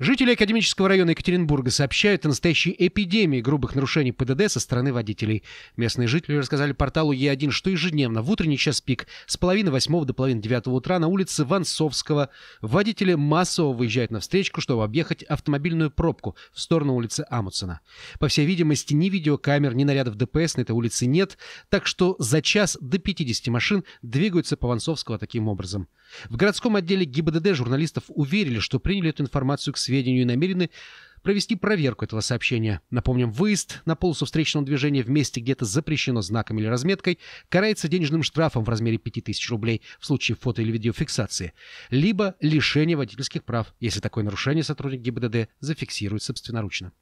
Жители академического района Екатеринбурга сообщают о настоящей эпидемии грубых нарушений ПДД со стороны водителей. Местные жители рассказали порталу Е1, что ежедневно в утренний час пик с половины восьмого до половины девятого утра на улице Ванцовского водители массово выезжают на встречку, чтобы объехать автомобильную пробку в сторону улицы Амутсона. По всей видимости, ни видеокамер, ни нарядов ДПС на этой улице нет, так что за час до 50 машин двигаются по Ванцовского таким образом. В городском отделе ГИБДД журналистов уверили, что приняли эту информацию к сведению сведению и намерены провести проверку этого сообщения. Напомним, выезд на полосу встречного движения в месте, где то запрещено знаком или разметкой, карается денежным штрафом в размере 5000 рублей в случае фото- или видеофиксации, либо лишение водительских прав, если такое нарушение сотрудник ГИБДД зафиксирует собственноручно.